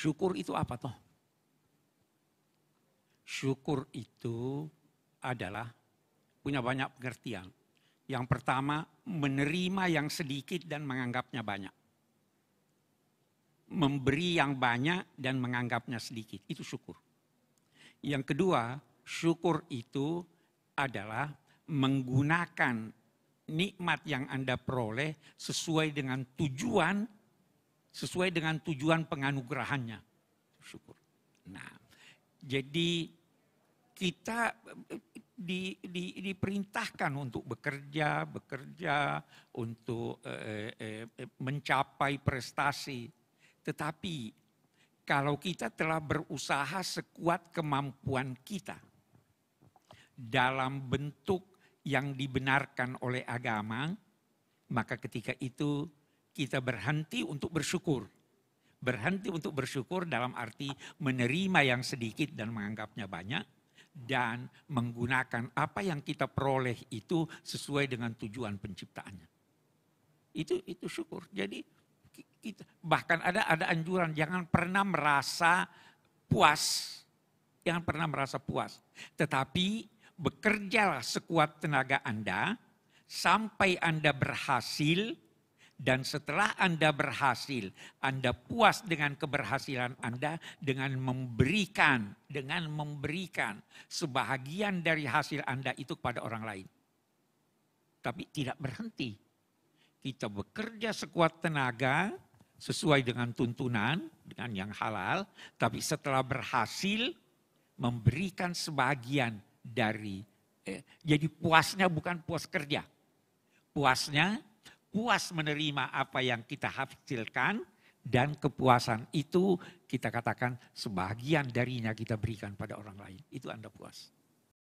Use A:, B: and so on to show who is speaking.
A: Syukur itu apa toh? Syukur itu adalah punya banyak pengertian. Yang pertama, menerima yang sedikit dan menganggapnya banyak. Memberi yang banyak dan menganggapnya sedikit, itu syukur. Yang kedua, syukur itu adalah menggunakan nikmat yang Anda peroleh sesuai dengan tujuan sesuai dengan tujuan penganugerahannya. Syukur. Nah, jadi kita di, di, diperintahkan untuk bekerja, bekerja untuk eh, eh, eh, mencapai prestasi. Tetapi kalau kita telah berusaha sekuat kemampuan kita dalam bentuk yang dibenarkan oleh agama, maka ketika itu kita berhenti untuk bersyukur. Berhenti untuk bersyukur dalam arti menerima yang sedikit dan menganggapnya banyak dan menggunakan apa yang kita peroleh itu sesuai dengan tujuan penciptaannya. Itu itu syukur. Jadi kita, bahkan ada ada anjuran jangan pernah merasa puas, jangan pernah merasa puas, tetapi bekerjalah sekuat tenaga Anda sampai Anda berhasil dan setelah Anda berhasil, Anda puas dengan keberhasilan Anda dengan memberikan, dengan memberikan sebahagian dari hasil Anda itu kepada orang lain. Tapi tidak berhenti. Kita bekerja sekuat tenaga sesuai dengan tuntunan, dengan yang halal, tapi setelah berhasil memberikan sebagian dari eh, jadi puasnya bukan puas kerja. Puasnya puas menerima apa yang kita hasilkan dan kepuasan itu kita katakan sebagian darinya kita berikan pada orang lain. Itu Anda puas.